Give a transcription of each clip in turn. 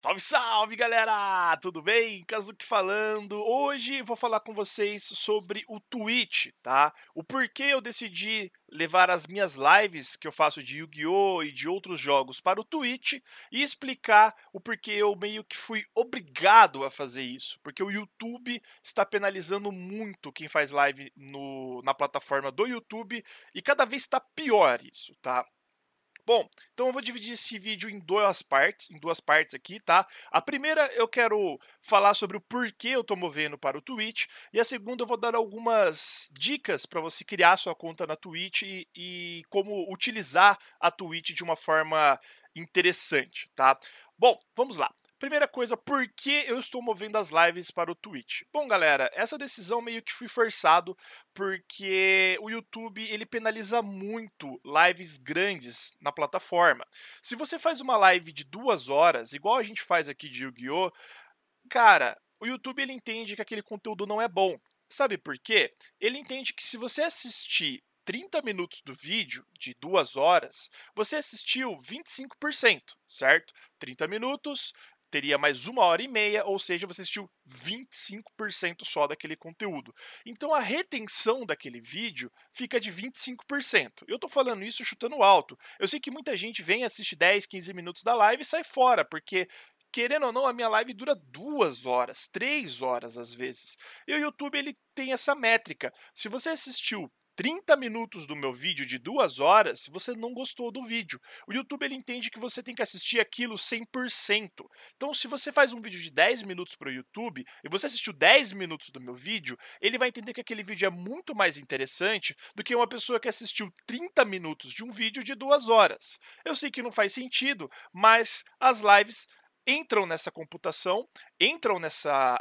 Salve, salve, galera! Tudo bem? Kazuki falando. Hoje vou falar com vocês sobre o Twitch, tá? O porquê eu decidi levar as minhas lives que eu faço de Yu-Gi-Oh! e de outros jogos para o Twitch e explicar o porquê eu meio que fui obrigado a fazer isso. Porque o YouTube está penalizando muito quem faz live no, na plataforma do YouTube e cada vez está pior isso, tá? Bom, então eu vou dividir esse vídeo em duas partes, em duas partes aqui, tá? A primeira eu quero falar sobre o porquê eu tô movendo para o Twitch, e a segunda eu vou dar algumas dicas para você criar sua conta na Twitch e, e como utilizar a Twitch de uma forma interessante, tá? Bom, vamos lá. Primeira coisa, por que eu estou movendo as lives para o Twitch? Bom, galera, essa decisão meio que fui forçado porque o YouTube ele penaliza muito lives grandes na plataforma. Se você faz uma live de duas horas, igual a gente faz aqui de Yu-Gi-Oh, cara, o YouTube ele entende que aquele conteúdo não é bom. Sabe por quê? Ele entende que se você assistir 30 minutos do vídeo, de duas horas, você assistiu 25%, certo? 30 minutos, teria mais uma hora e meia, ou seja, você assistiu 25% só daquele conteúdo. Então a retenção daquele vídeo fica de 25%. Eu estou falando isso chutando alto. Eu sei que muita gente vem, assiste 10, 15 minutos da live e sai fora, porque querendo ou não, a minha live dura duas horas, três horas às vezes. E o YouTube ele tem essa métrica. Se você assistiu 30 minutos do meu vídeo de duas horas se você não gostou do vídeo. O YouTube ele entende que você tem que assistir aquilo 100%. Então, se você faz um vídeo de 10 minutos para o YouTube e você assistiu 10 minutos do meu vídeo, ele vai entender que aquele vídeo é muito mais interessante do que uma pessoa que assistiu 30 minutos de um vídeo de duas horas. Eu sei que não faz sentido, mas as lives entram nessa computação, entram nessa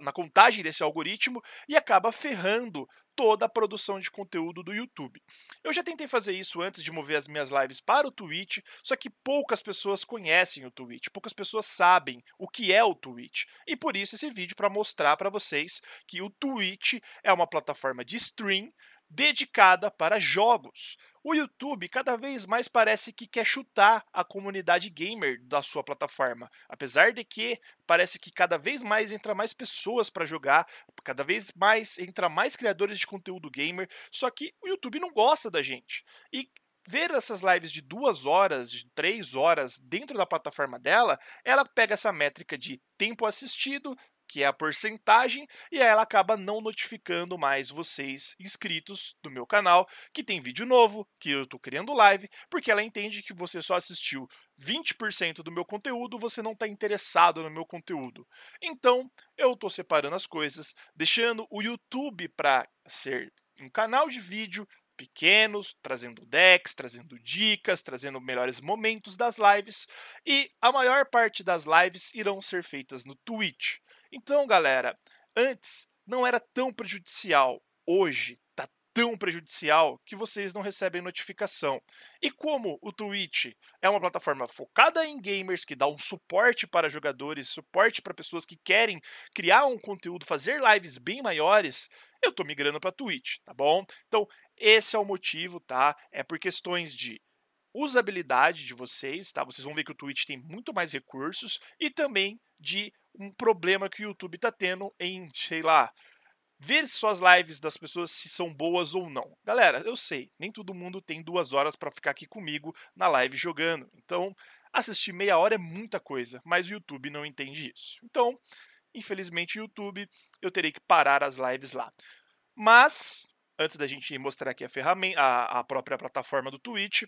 na contagem desse algoritmo e acaba ferrando toda a produção de conteúdo do YouTube. Eu já tentei fazer isso antes de mover as minhas lives para o Twitch, só que poucas pessoas conhecem o Twitch, poucas pessoas sabem o que é o Twitch. E por isso esse vídeo para mostrar para vocês que o Twitch é uma plataforma de stream dedicada para jogos. O YouTube cada vez mais parece que quer chutar a comunidade gamer da sua plataforma, apesar de que parece que cada vez mais entra mais pessoas para jogar, cada vez mais entra mais criadores de conteúdo gamer, só que o YouTube não gosta da gente. E ver essas lives de duas horas, de três horas dentro da plataforma dela, ela pega essa métrica de tempo assistido, que é a porcentagem, e aí ela acaba não notificando mais vocês inscritos do meu canal que tem vídeo novo, que eu estou criando live, porque ela entende que você só assistiu 20% do meu conteúdo, você não está interessado no meu conteúdo. Então, eu estou separando as coisas, deixando o YouTube para ser um canal de vídeo pequenos, trazendo decks, trazendo dicas, trazendo melhores momentos das lives, e a maior parte das lives irão ser feitas no Twitch. Então, galera, antes não era tão prejudicial. Hoje tá tão prejudicial que vocês não recebem notificação. E como o Twitch é uma plataforma focada em gamers que dá um suporte para jogadores, suporte para pessoas que querem criar um conteúdo, fazer lives bem maiores, eu tô migrando para Twitch, tá bom? Então, esse é o motivo, tá? É por questões de usabilidade de vocês, tá? Vocês vão ver que o Twitch tem muito mais recursos e também de um problema que o YouTube está tendo em, sei lá, ver suas lives das pessoas se são boas ou não. Galera, eu sei, nem todo mundo tem duas horas para ficar aqui comigo na live jogando. Então, assistir meia hora é muita coisa, mas o YouTube não entende isso. Então, infelizmente, o YouTube eu terei que parar as lives lá. Mas, antes da gente mostrar aqui a ferramenta, a, a própria plataforma do Twitch,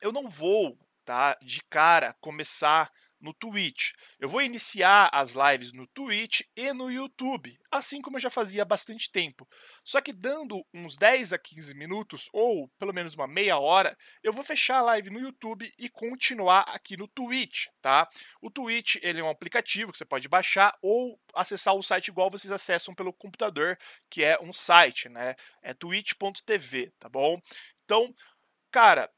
eu não vou, tá, de cara começar no Twitch. Eu vou iniciar as lives no Twitch e no YouTube, assim como eu já fazia há bastante tempo. Só que dando uns 10 a 15 minutos, ou pelo menos uma meia hora, eu vou fechar a live no YouTube e continuar aqui no Twitch, tá? O Twitch, ele é um aplicativo que você pode baixar ou acessar o site igual vocês acessam pelo computador, que é um site, né? É twitch.tv, tá bom? Então, cara,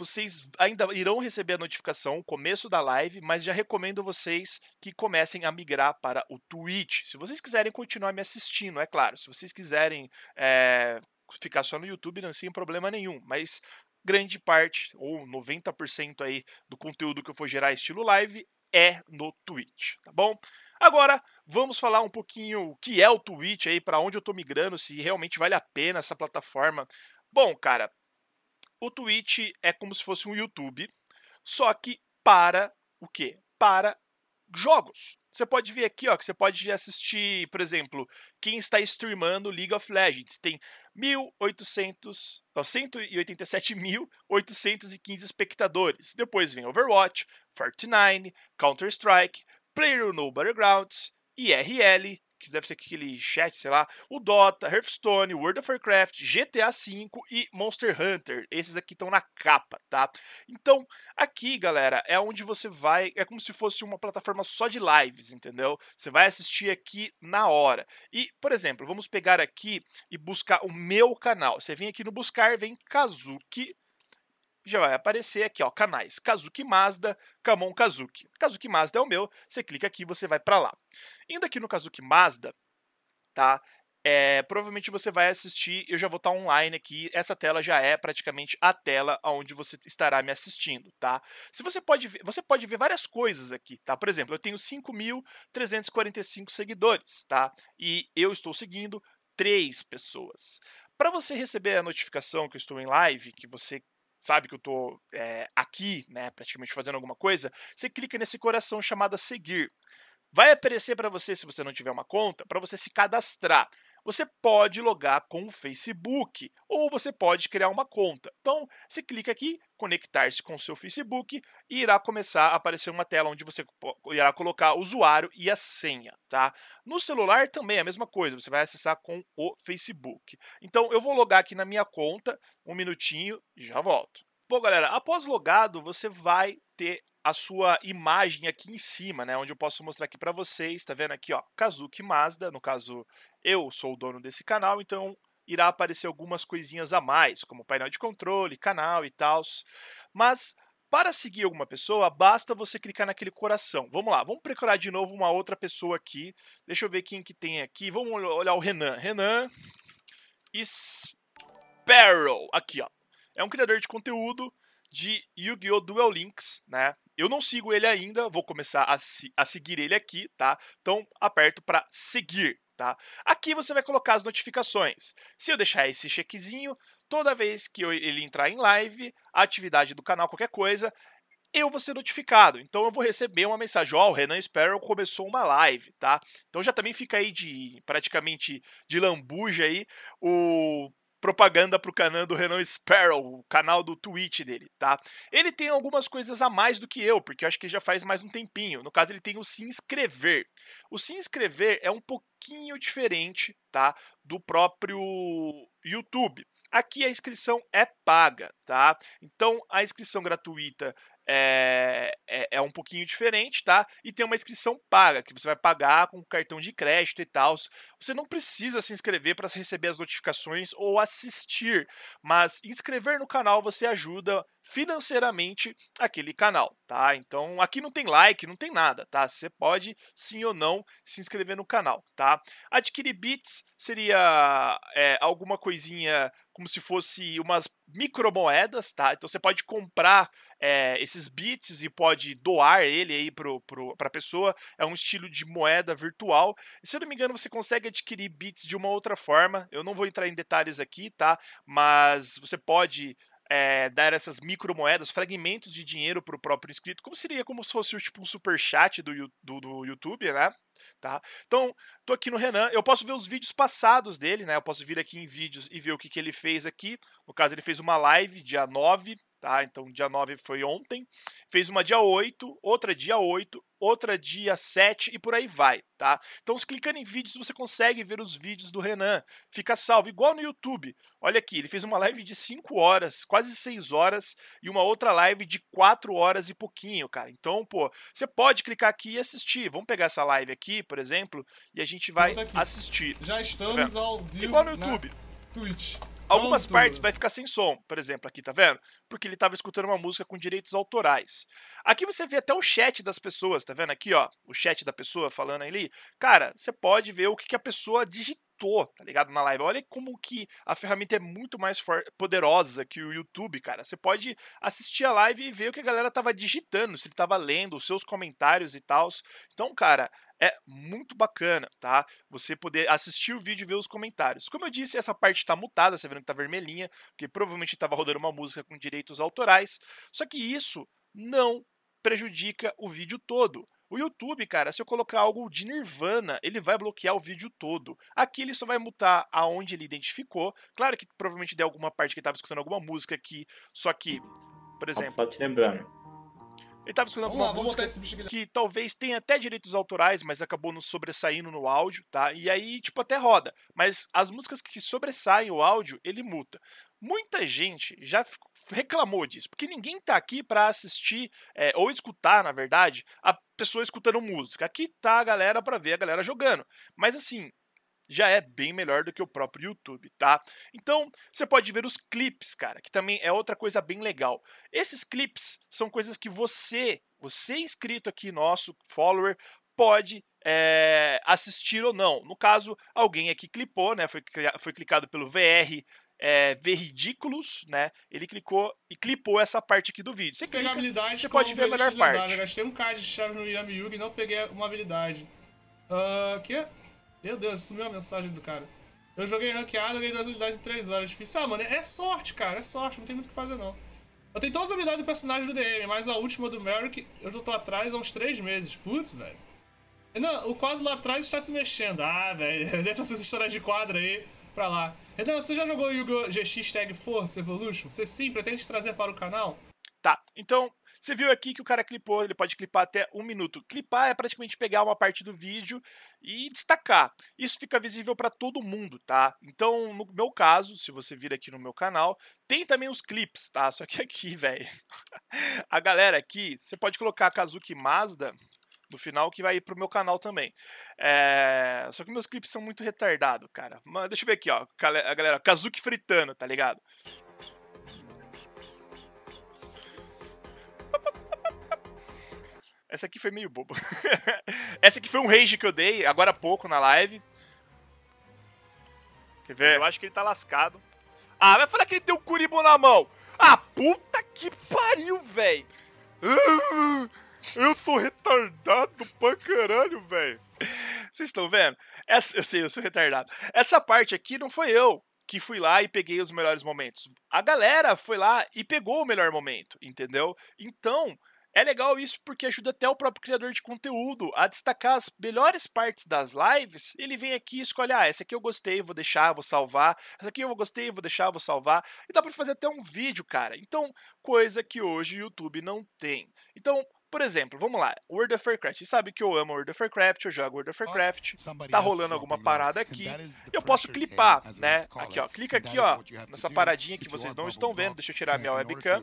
vocês ainda irão receber a notificação, o começo da live, mas já recomendo vocês que comecem a migrar para o Twitch. Se vocês quiserem continuar me assistindo, é claro. Se vocês quiserem é, ficar só no YouTube, não tem problema nenhum. Mas grande parte, ou 90% aí do conteúdo que eu for gerar estilo live, é no Twitch, tá bom? Agora, vamos falar um pouquinho o que é o Twitch aí, para onde eu estou migrando, se realmente vale a pena essa plataforma. Bom, cara, o Twitch é como se fosse um YouTube, só que para o quê? Para jogos. Você pode ver aqui, ó, que você pode assistir, por exemplo, quem está streamando League of Legends. Tem 1.800, 187.815 espectadores. Depois vem Overwatch, Fortnite, Counter-Strike, PlayerUnknown's Battlegrounds, IRL, que deve ser aquele chat, sei lá, o Dota, Hearthstone, World of Warcraft, GTA V e Monster Hunter. Esses aqui estão na capa, tá? Então, aqui, galera, é onde você vai, é como se fosse uma plataforma só de lives, entendeu? Você vai assistir aqui na hora. E, por exemplo, vamos pegar aqui e buscar o meu canal. Você vem aqui no buscar, vem Kazuki já vai aparecer aqui, ó, canais Kazuki Mazda, Kamon Kazuki. Kazuki Mazda é o meu, você clica aqui e você vai para lá. Indo aqui no Kazuki Mazda, tá? É, provavelmente você vai assistir, eu já vou estar tá online aqui, essa tela já é praticamente a tela onde você estará me assistindo, tá? Se você pode ver, você pode ver várias coisas aqui, tá? Por exemplo, eu tenho 5.345 seguidores, tá? E eu estou seguindo três pessoas. Para você receber a notificação que eu estou em live, que você sabe que eu tô é, aqui, né, praticamente fazendo alguma coisa, você clica nesse coração chamado seguir. Vai aparecer para você, se você não tiver uma conta, para você se cadastrar você pode logar com o Facebook ou você pode criar uma conta. Então, você clica aqui, conectar-se com o seu Facebook e irá começar a aparecer uma tela onde você irá colocar o usuário e a senha, tá? No celular também é a mesma coisa, você vai acessar com o Facebook. Então, eu vou logar aqui na minha conta, um minutinho e já volto. Bom, galera, após logado, você vai ter a sua imagem aqui em cima, né? Onde eu posso mostrar aqui para vocês, tá vendo aqui, ó, Kazuki Mazda, no caso eu sou o dono desse canal, então irá aparecer algumas coisinhas a mais, como painel de controle, canal e tal. Mas para seguir alguma pessoa, basta você clicar naquele coração. Vamos lá, vamos procurar de novo uma outra pessoa aqui. Deixa eu ver quem que tem aqui. Vamos olhar o Renan. Renan Sparrow. Aqui, ó. É um criador de conteúdo de Yu-Gi-Oh! Duel Links, né? Eu não sigo ele ainda, vou começar a, a seguir ele aqui, tá? Então, aperto para seguir. Tá? Aqui você vai colocar as notificações. Se eu deixar esse chequezinho, toda vez que eu, ele entrar em live, atividade do canal, qualquer coisa, eu vou ser notificado. Então eu vou receber uma mensagem, ó, oh, o Renan Sparrow começou uma live, tá? Então já também fica aí de praticamente de lambuja aí o propaganda pro canal do Renan Sparrow, o canal do Twitch dele, tá? Ele tem algumas coisas a mais do que eu, porque eu acho que já faz mais um tempinho. No caso, ele tem o se inscrever. O se inscrever é um pouquinho diferente, tá? Do próprio YouTube. Aqui a inscrição é paga, tá? Então a inscrição gratuita é, é, é, um pouquinho diferente, tá? E tem uma inscrição paga, que você vai pagar com cartão de crédito e tal. Você não precisa se inscrever para receber as notificações ou assistir, mas inscrever no canal você ajuda financeiramente aquele canal, tá? Então aqui não tem like, não tem nada, tá? Você pode sim ou não se inscrever no canal, tá? Adquirir bits seria é, alguma coisinha como se fosse umas micromoedas, tá? Então você pode comprar é, esses bits e pode doar ele aí pro, pro, pra pessoa. É um estilo de moeda virtual. E, se eu não me engano, você consegue adquirir bits de uma outra forma. Eu não vou entrar em detalhes aqui, tá? Mas você pode é, dar essas micromoedas, fragmentos de dinheiro para o próprio inscrito, como seria como se fosse tipo um super chat do, do, do YouTube, né? Tá? Então, tô aqui no Renan, eu posso ver os vídeos passados dele, né? Eu posso vir aqui em vídeos e ver o que, que ele fez aqui. No caso, ele fez uma live dia 9, tá? Então, dia 9 foi ontem. Fez uma dia 8, outra dia 8 outra dia 7 e por aí vai, tá? Então, se clicando em vídeos, você consegue ver os vídeos do Renan. Fica salvo, igual no YouTube. Olha aqui, ele fez uma live de 5 horas, quase 6 horas, e uma outra live de 4 horas e pouquinho, cara. Então, pô, você pode clicar aqui e assistir. Vamos pegar essa live aqui, por exemplo, e a gente vai tá assistir. Já estamos tá ao vivo. Igual no YouTube. Twitch. Algumas partes vai ficar sem som, por exemplo, aqui, tá vendo? Porque ele tava escutando uma música com direitos autorais. Aqui você vê até o chat das pessoas, tá vendo aqui, ó? O chat da pessoa falando ali. Cara, você pode ver o que, que a pessoa digitou, tá ligado? Na live. Olha como que a ferramenta é muito mais poderosa que o YouTube, cara. Você pode assistir a live e ver o que a galera tava digitando, se ele tava lendo, os seus comentários e tal. Então, cara, é muito bacana, tá? Você poder assistir o vídeo e ver os comentários. Como eu disse, essa parte está mutada, você vendo que está vermelhinha, porque provavelmente estava rodando uma música com direitos autorais. Só que isso não prejudica o vídeo todo. O YouTube, cara, se eu colocar algo de Nirvana, ele vai bloquear o vídeo todo. Aqui ele só vai mutar aonde ele identificou. Claro que provavelmente deu alguma parte que estava escutando alguma música aqui, só que, por exemplo. Só te lembrando, ele estava escutando vamos lá, música que talvez tenha até direitos autorais, mas acabou nos sobressaindo no áudio, tá? E aí, tipo, até roda. Mas as músicas que sobressaem o áudio, ele muta. Muita gente já reclamou disso, porque ninguém tá aqui para assistir é, ou escutar, na verdade, a pessoa escutando música. Aqui tá a galera para ver a galera jogando. Mas assim, já é bem melhor do que o próprio YouTube, tá? Então, você pode ver os clipes, cara, que também é outra coisa bem legal. Esses clipes são coisas que você, você inscrito aqui, nosso follower, pode é, assistir ou não. No caso, alguém aqui clipou, né? Foi, foi clicado pelo VR é, eh, ver ridículos, né? Ele clicou e clipou essa parte aqui do vídeo. Você, clica, você pode ver a melhor parte. Eu gastei um card de chave no Yami Yugi e não peguei uma habilidade. Uh, ah, que? Meu Deus, sumiu a mensagem do cara. Eu joguei ranqueado, ganhei duas unidades em 3 horas. difícil ah, mano, é sorte, cara, é sorte, não tem muito o que fazer não. Eu tenho todas as habilidades do personagem do DM, mas a última do Merrick eu já tô atrás há uns 3 meses. Putz, velho. Renan, o quadro lá atrás está se mexendo. Ah, velho, deixa essas histórias de quadro aí pra lá. Renan, você já jogou Yu-Gi-Oh! GX Tag Force Evolution? Você sim, pretende trazer para o canal? Então, você viu aqui que o cara clipou, ele pode clipar até um minuto. Clipar é praticamente pegar uma parte do vídeo e destacar. Isso fica visível para todo mundo, tá? Então, no meu caso, se você vir aqui no meu canal, tem também os clips, tá? Só que aqui, velho, a galera aqui, você pode colocar Kazuki Mazda no final que vai ir pro meu canal também. É... Só que meus clipes são muito retardados, cara. Mas deixa eu ver aqui, ó. A galera, Kazuki fritando, tá ligado? Essa aqui foi meio boba. Essa aqui foi um rage que eu dei agora há pouco na live. Quer ver? Eu acho que ele tá lascado. Ah, vai falar que ele tem um curibo na mão. Ah, puta que pariu, velho. Ah, eu sou retardado pra caralho, velho. Vocês estão vendo? Essa, eu sei, eu sou retardado. Essa parte aqui não foi eu que fui lá e peguei os melhores momentos. A galera foi lá e pegou o melhor momento, entendeu? Então, é legal isso porque ajuda até o próprio criador de conteúdo a destacar as melhores partes das lives. Ele vem aqui e escolhe: ah, essa aqui eu gostei, vou deixar, vou salvar. Essa aqui eu gostei, vou deixar, vou salvar. E dá para fazer até um vídeo, cara. Então, coisa que hoje o YouTube não tem. Então, por exemplo, vamos lá, World of Warcraft. Você sabe que eu amo World of Warcraft, eu jogo World of Warcraft, tá rolando alguma parada aqui, eu posso clipar, né? Aqui, ó, clica aqui, ó, nessa paradinha que vocês não estão vendo, deixa eu tirar minha webcam.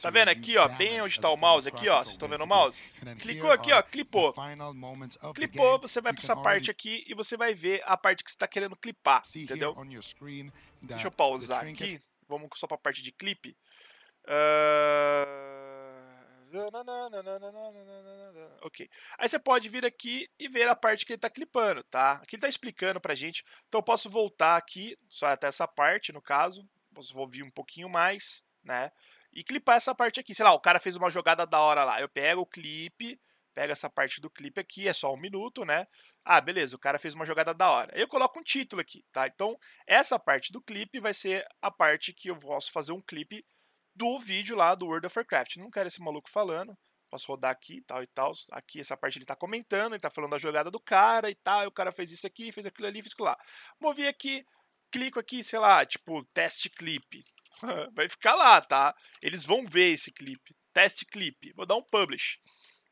Tá vendo aqui, ó, bem onde está o mouse aqui, ó, vocês estão vendo o mouse? Clicou aqui, ó, clipou. Clipou, você vai para essa parte aqui e você vai ver a parte que você está querendo clipar, entendeu? Deixa eu pausar aqui, vamos só para a parte de clipe. Uh... Ok. Aí você pode vir aqui e ver a parte que ele está clipando, tá? Aqui ele está explicando para gente. Então eu posso voltar aqui, só até essa parte, no caso. Posso ouvir um pouquinho mais, né? E clipar essa parte aqui. Sei lá, o cara fez uma jogada da hora lá. Eu pego o clipe, pego essa parte do clipe aqui, é só um minuto, né? Ah, beleza, o cara fez uma jogada da hora. Eu coloco um título aqui, tá? Então, essa parte do clipe vai ser a parte que eu posso fazer um clipe do vídeo lá do World of Warcraft. Não quero esse maluco falando. Posso rodar aqui, tal e tal. Aqui, essa parte ele tá comentando, ele tá falando da jogada do cara e tal. E o cara fez isso aqui, fez aquilo ali, fez aquilo lá. Movi aqui, clico aqui, sei lá, tipo, teste clipe. Vai ficar lá, tá? Eles vão ver esse clipe. Teste clipe. Vou dar um publish,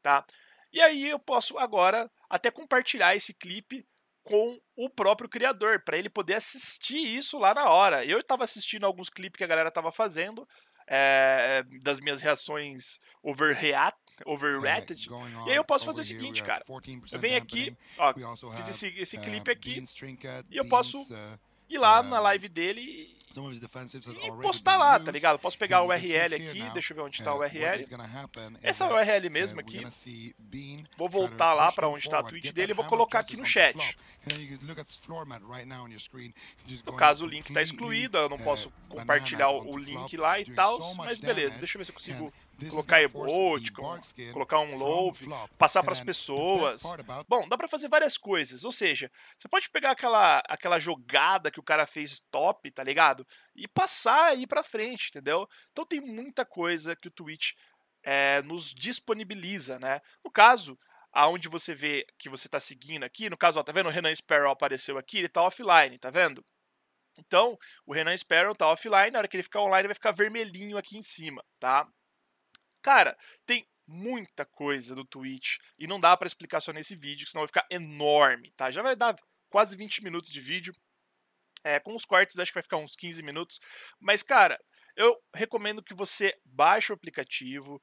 tá? E aí eu posso agora até compartilhar esse clipe com o próprio criador, para ele poder assistir isso lá na hora. Eu estava assistindo alguns clipes que a galera estava fazendo, é, das minhas reações overreact, é, overrated. E aí eu posso fazer o seguinte, cara. Eu venho aqui, ó, fiz esse, esse eh, clipe aqui e eu posso uh, ir lá na live dele e postar lá, tá ligado? Posso pegar o URL aqui, deixa eu ver onde está uh, o URL. Essa é a URL uh, mesmo aqui. Vou voltar lá para onde está o tweet dele e vou colocar aqui no chat. No caso, o link está excluído, eu não uh, posso compartilhar o link lá e tal, mas beleza, deixa eu ver se eu consigo colocar emote, colocar um love, passar para as pessoas. Bom, dá para fazer várias coisas. Ou seja, você pode pegar aquela, aquela jogada que o cara fez top, tá ligado? E passar aí para frente, entendeu? Então tem muita coisa que o Twitch é, nos disponibiliza, né? No caso, aonde você vê que você está seguindo aqui, no caso, ó, tá vendo? O Renan Sparrow apareceu aqui, ele tá offline, tá vendo? Então, o Renan Sparrow tá offline, na hora que ele ficar online vai ficar vermelhinho aqui em cima, tá? Cara, tem muita coisa do Twitch e não dá para explicar só nesse vídeo, senão vai ficar enorme, tá? Já vai dar quase 20 minutos de vídeo. É, com os cortes acho que vai ficar uns 15 minutos, mas cara, eu recomendo que você baixe o aplicativo,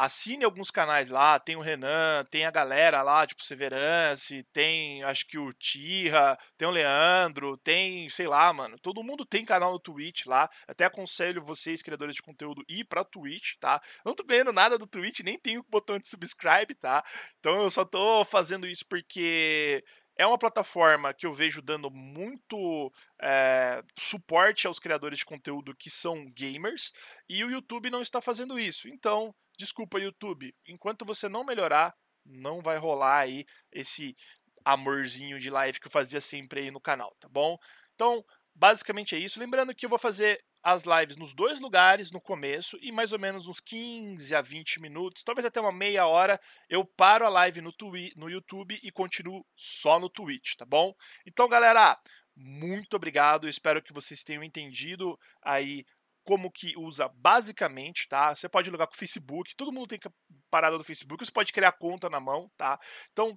assine alguns canais lá, tem o Renan, tem a galera lá, tipo Severance, tem acho que o Tira, tem o Leandro, tem, sei lá, mano, todo mundo tem canal no Twitch lá. Até aconselho vocês, criadores de conteúdo, ir pra Twitch, tá? Eu não tô ganhando nada do Twitch, nem tenho o botão de subscribe, tá? Então eu só tô fazendo isso porque é uma plataforma que eu vejo dando muito é, suporte aos criadores de conteúdo que são gamers e o YouTube não está fazendo isso. Então, Desculpa, YouTube, enquanto você não melhorar, não vai rolar aí esse amorzinho de live que eu fazia sempre aí no canal, tá bom? Então, basicamente é isso. Lembrando que eu vou fazer as lives nos dois lugares no começo e mais ou menos uns 15 a 20 minutos, talvez até uma meia hora, eu paro a live no, twi no YouTube e continuo só no Twitch, tá bom? Então, galera, muito obrigado, espero que vocês tenham entendido aí como que usa basicamente, tá? Você pode logar com o Facebook, todo mundo tem parada do Facebook, você pode criar conta na mão, tá? Então,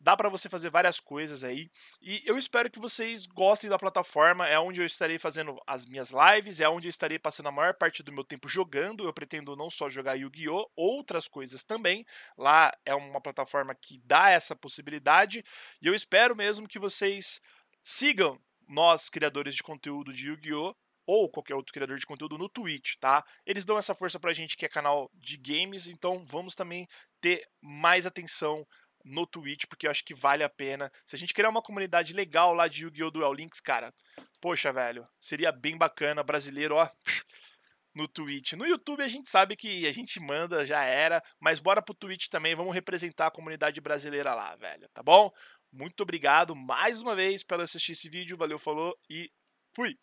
dá para você fazer várias coisas aí. E eu espero que vocês gostem da plataforma, é onde eu estarei fazendo as minhas lives, é onde eu estarei passando a maior parte do meu tempo jogando. Eu pretendo não só jogar Yu-Gi-Oh, outras coisas também. Lá é uma plataforma que dá essa possibilidade, e eu espero mesmo que vocês sigam nós criadores de conteúdo de Yu-Gi-Oh ou qualquer outro criador de conteúdo no Twitch, tá? Eles dão essa força pra gente que é canal de games, então vamos também ter mais atenção no Twitch, porque eu acho que vale a pena. Se a gente criar uma comunidade legal lá de Yu-Gi-Oh! Duel Links, cara, poxa, velho, seria bem bacana, brasileiro, ó. No Twitch. No YouTube a gente sabe que a gente manda, já era, mas bora pro Twitch também, vamos representar a comunidade brasileira lá, velho, tá bom? Muito obrigado mais uma vez pelo assistir esse vídeo, valeu, falou e fui!